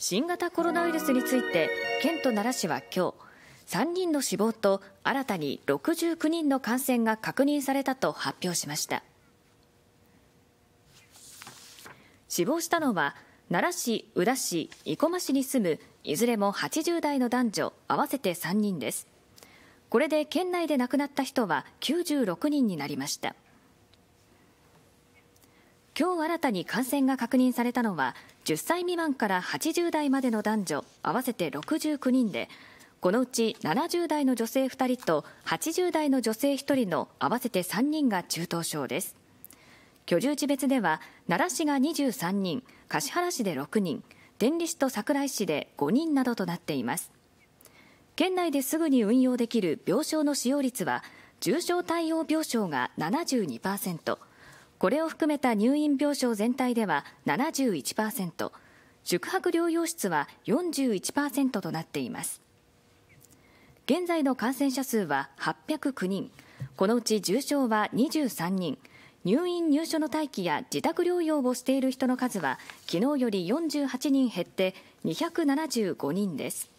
新型コロナウイルスについて県と奈良市は今日3人の死亡と新たに69人の感染が確認されたと発表しました死亡したのは奈良市、宇田市、生駒市に住むいずれも80代の男女合わせて3人ですこれで県内で亡くなった人は96人になりました。今日新たに感染が確認されたのは10歳未満から80代までの男女合わせて69人でこのうち70代の女性2人と80代の女性1人の合わせて3人が中等症です居住地別では奈良市が23人橿原市で6人天理市と桜井市で5人などとなっています県内ですぐに運用できる病床の使用率は重症対応病床が72%これを含めた入院病床全体では71%、宿泊療養室は41%となっています。現在の感染者数は809人、このうち重症は23人、入院・入所の待機や自宅療養をしている人の数は昨日より48人減って275人です。